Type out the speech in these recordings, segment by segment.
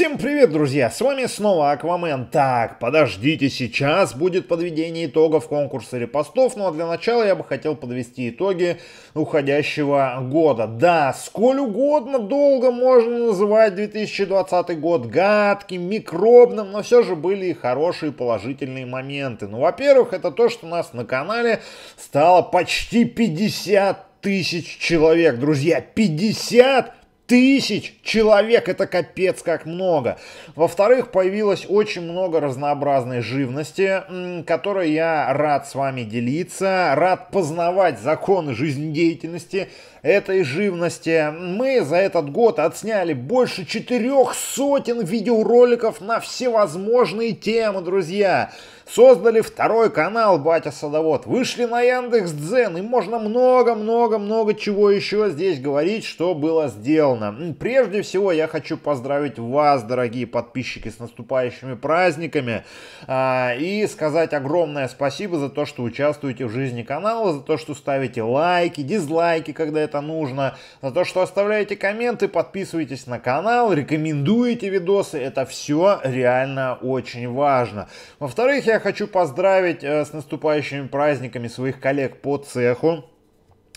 Всем привет, друзья! С вами снова Аквамен. Так, подождите, сейчас будет подведение итогов конкурса репостов, ну а для начала я бы хотел подвести итоги уходящего года. Да, сколь угодно долго можно называть 2020 год гадким, микробным, но все же были и хорошие положительные моменты. Ну, во-первых, это то, что у нас на канале стало почти 50 тысяч человек, друзья, 50 тысяч человек, это капец как много. Во-вторых, появилось очень много разнообразной живности, которой я рад с вами делиться, рад познавать законы жизнедеятельности этой живности. Мы за этот год отсняли больше четырех сотен видеороликов на всевозможные темы, друзья создали второй канал «Батя Садовод», вышли на Яндекс Дзен, и можно много-много-много чего еще здесь говорить, что было сделано. Прежде всего, я хочу поздравить вас, дорогие подписчики, с наступающими праздниками, а, и сказать огромное спасибо за то, что участвуете в жизни канала, за то, что ставите лайки, дизлайки, когда это нужно, за то, что оставляете комменты, подписывайтесь на канал, рекомендуете видосы, это все реально очень важно. Во-вторых, я хочу поздравить э, с наступающими праздниками своих коллег по цеху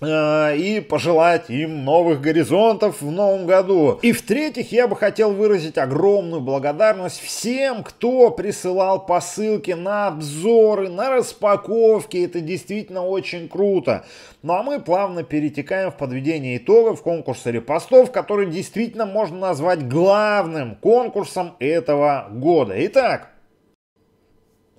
э, и пожелать им новых горизонтов в новом году. И в-третьих, я бы хотел выразить огромную благодарность всем, кто присылал посылки на обзоры, на распаковки. Это действительно очень круто. Ну а мы плавно перетекаем в подведение итогов конкурса репостов, который действительно можно назвать главным конкурсом этого года. Итак,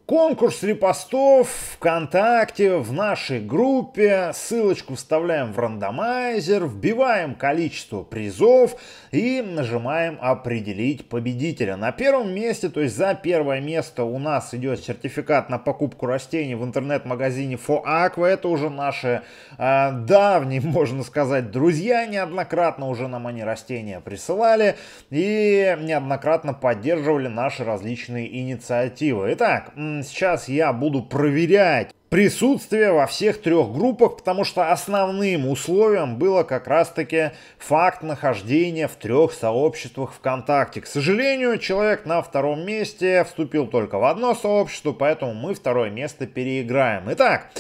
Конкурс репостов ВКонтакте в нашей группе. Ссылочку вставляем в рандомайзер, вбиваем количество призов и нажимаем «Определить победителя». На первом месте, то есть за первое место у нас идет сертификат на покупку растений в интернет-магазине Фоаква. Это уже наши э, давние, можно сказать, друзья. Неоднократно уже нам они растения присылали и неоднократно поддерживали наши различные инициативы. Итак, сейчас я буду проверять присутствие во всех трех группах, потому что основным условием было как раз-таки факт нахождения в трех сообществах ВКонтакте. К сожалению, человек на втором месте вступил только в одно сообщество, поэтому мы второе место переиграем. Итак,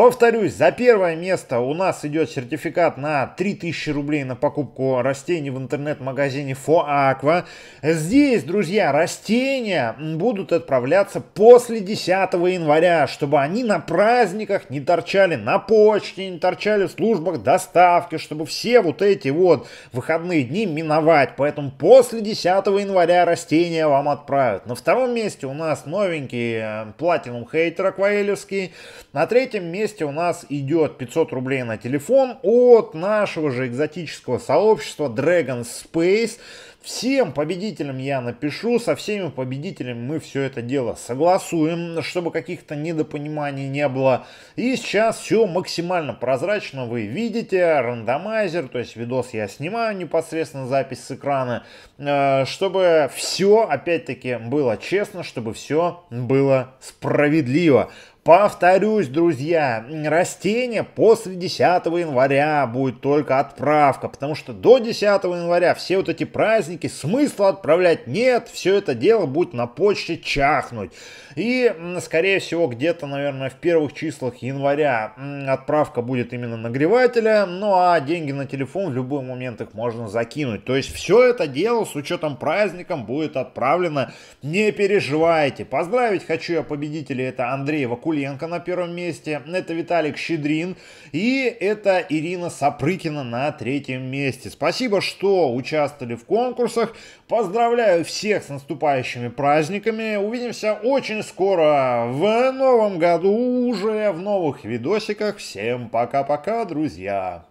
Повторюсь, за первое место у нас идет сертификат на 3000 рублей на покупку растений в интернет-магазине FoAqua. Здесь, друзья, растения будут отправляться после 10 января, чтобы они на праздниках не торчали на почте, не торчали в службах доставки, чтобы все вот эти вот выходные дни миновать. Поэтому после 10 января растения вам отправят. На втором месте у нас новенький платинум Хейтер акваэлевский. На третьем месте месте у нас идет 500 рублей на телефон от нашего же экзотического сообщества Dragon Space. Всем победителям я напишу, со всеми победителями мы все это дело согласуем, чтобы каких-то недопониманий не было. И сейчас все максимально прозрачно, вы видите, рандомайзер, то есть видос я снимаю непосредственно запись с экрана, э, чтобы все, опять-таки, было честно, чтобы все было справедливо. Повторюсь, друзья, растения после 10 января будет только отправка, потому что до 10 января все вот эти праздники, праздники, смысла отправлять нет, все это дело будет на почте чахнуть. И, скорее всего, где-то, наверное, в первых числах января отправка будет именно нагревателя, ну а деньги на телефон в любой момент их можно закинуть. То есть все это дело с учетом праздником будет отправлено, не переживайте. Поздравить хочу я победителей, это Андрей Вакуленко на первом месте, это Виталик Щедрин и это Ирина Сапрыкина на третьем месте. Спасибо, что участвовали в конкурсе конкурсах. Поздравляю всех с наступающими праздниками. Увидимся очень скоро в новом году, уже в новых видосиках. Всем пока-пока, друзья!